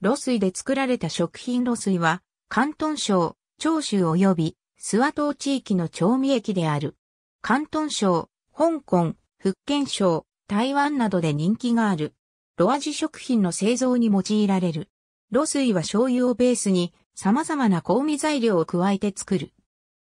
露水で作られた食品露水は、関東省、長州及び、諏訪島地域の調味液である。関東省、香港、福建省、台湾などで人気がある。露味食品の製造に用いられる。露水は醤油をベースに様々な香味材料を加えて作る。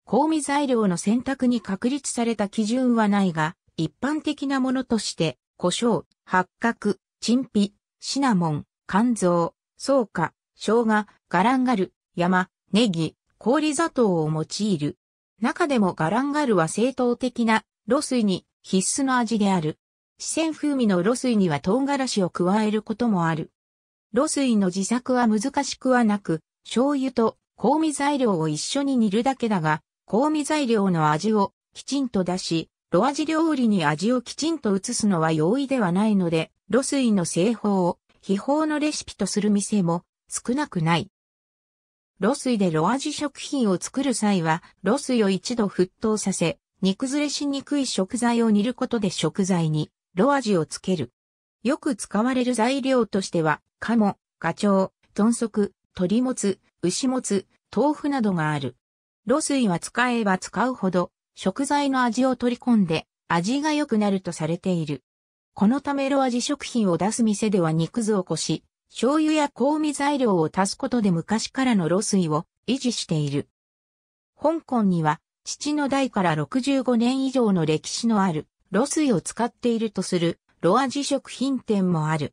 香味材料の選択に確立された基準はないが、一般的なものとして、胡椒、八角、陳皮、シナモン、肝臓、そうか、生姜、ガランガル、山、ネギ、氷砂糖を用いる。中でもガランガルは正統的な露水に必須の味である。四川風味の露水には唐辛子を加えることもある。露水の自作は難しくはなく、醤油と香味材料を一緒に煮るだけだが、香味材料の味をきちんと出し、ロアジ料理に味をきちんと移すのは容易ではないので、露水の製法を秘宝のレシピとする店も少なくない。ロスイでロアジ食品を作る際は、ロスイを一度沸騰させ、煮崩れしにくい食材を煮ることで食材にロアジをつける。よく使われる材料としては、鴨、ガチョウ、豚足、鶏もつ、牛もつ、豆腐などがある。ロスイは使えば使うほど、食材の味を取り込んで、味が良くなるとされている。このためロアジ食品を出す店では肉酢をこし、醤油や香味材料を足すことで昔からの露水を維持している。香港には、父の代から65年以上の歴史のある、露水を使っているとする、ロアジ食品店もある。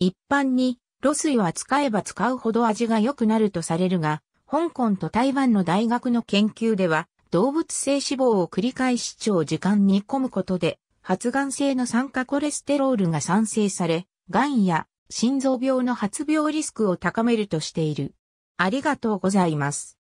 一般に、露水は使えば使うほど味が良くなるとされるが、香港と台湾の大学の研究では、動物性脂肪を繰り返し長時間煮込むことで、発がん性の酸化コレステロールが産生され、癌や心臓病の発病リスクを高めるとしている。ありがとうございます。